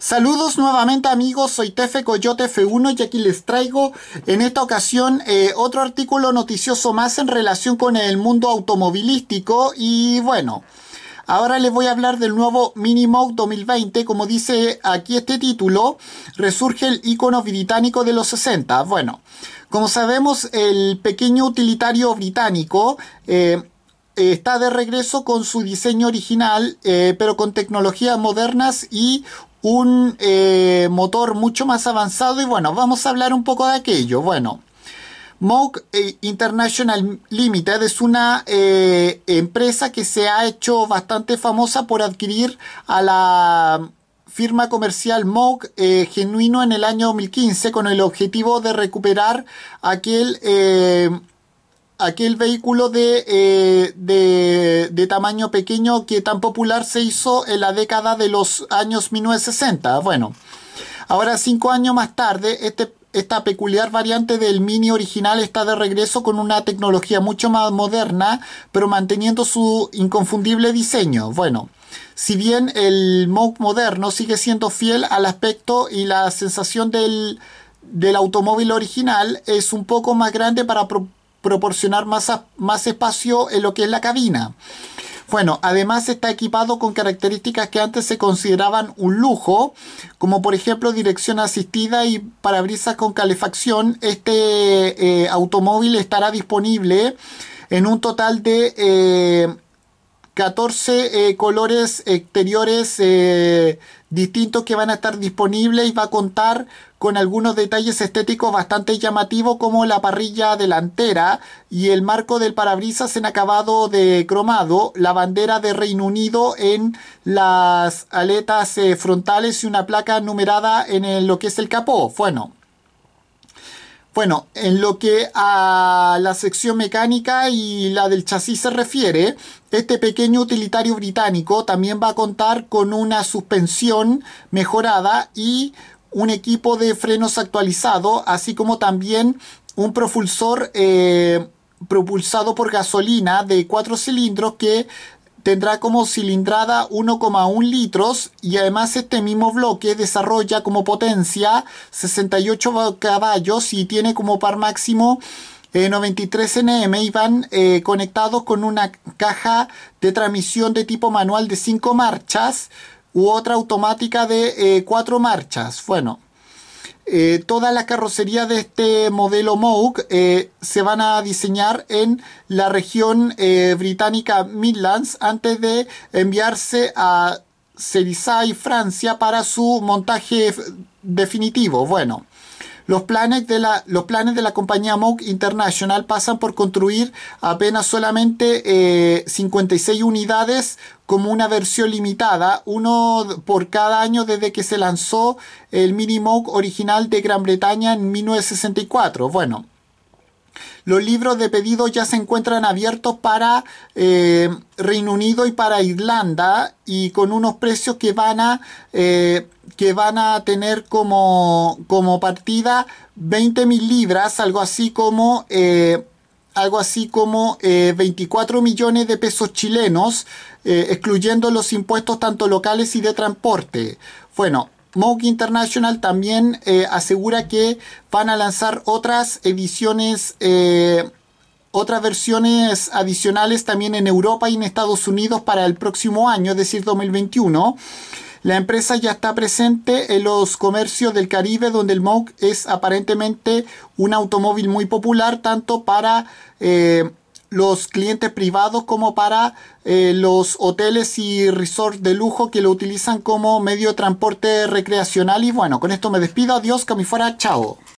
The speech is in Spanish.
Saludos nuevamente amigos, soy Tefe Coyote F1 y aquí les traigo en esta ocasión eh, otro artículo noticioso más en relación con el mundo automovilístico y bueno, Ahora les voy a hablar del nuevo Minimoog 2020, como dice aquí este título, resurge el icono británico de los 60. Bueno, como sabemos, el pequeño utilitario británico eh, está de regreso con su diseño original, eh, pero con tecnologías modernas y un eh, motor mucho más avanzado y bueno, vamos a hablar un poco de aquello. Bueno, Moog eh, International Limited es una eh, empresa que se ha hecho bastante famosa por adquirir a la firma comercial Moog genuino en el año 2015 con el objetivo de recuperar aquel aquel vehículo eh, de, tamaño pequeño que tan popular se hizo en la década de los años 1960. Bueno, ahora cinco años más tarde, este, esta peculiar variante del Mini original está de regreso con una tecnología mucho más moderna, pero manteniendo su inconfundible diseño. Bueno, si bien el MOOC moderno sigue siendo fiel al aspecto y la sensación del automóvil original es un poco más grande para proporcionar más, más espacio en lo que es la cabina. Bueno, además está equipado con características que antes se consideraban un lujo, como por ejemplo dirección asistida y parabrisas con calefacción. Este eh, automóvil estará disponible en un total de eh, 14 eh, colores exteriores eh, distintos que van a estar disponibles y va a contar con algunos detalles estéticos bastante llamativos como la parrilla delantera y el marco del parabrisas en acabado de cromado, la bandera de Reino Unido en las aletas eh, frontales y una placa numerada en lo que es el capó. Bueno, bueno, en lo que a la sección mecánica y la del chasis se refiere, este pequeño utilitario británico también va a contar con una suspensión mejorada y un equipo de frenos actualizado, así como también un propulsor eh, propulsado por gasolina de cuatro cilindros que tendrá como cilindrada 1,1 litros y además este mismo bloque desarrolla como potencia 68 caballos y tiene como par máximo 93 eh, NM y van eh, conectados con una caja de transmisión de tipo manual de 5 marchas u otra automática de 4 eh, marchas. Bueno, Todas eh, toda la carrocería de este modelo Moog eh, se van a diseñar en la región eh, británica Midlands antes de enviarse a Cerisay, Francia, para su montaje definitivo. Bueno, los planes de la, los planes de la compañía Moog International pasan por construir apenas solamente 56 eh, unidades como una versión limitada, uno por cada año desde que se lanzó el Mini Moog original de Gran Bretaña en 1964. Bueno, los libros de pedido ya se encuentran abiertos para eh, Reino Unido y para Irlanda y con unos precios que van a, eh, que van a tener como, como partida 20.000 libras, algo así como... Eh, algo así como 24 millones de pesos chilenos, excluyendo los impuestos tanto locales y de transporte. Bueno, Moog International también eh, asegura que van a lanzar otras ediciones, eh, otras versiones adicionales también en Europa y en Estados Unidos para el próximo año, es decir, 2021. La empresa ya está presente en los comercios del Caribe, donde el Moog es aparentemente un automóvil muy popular, tanto para... Eh, los clientes privados como para eh, los hoteles y resorts de lujo que lo utilizan como medio de transporte recreacional. Y bueno, con esto me despido. Adiós, que fuera. Chao.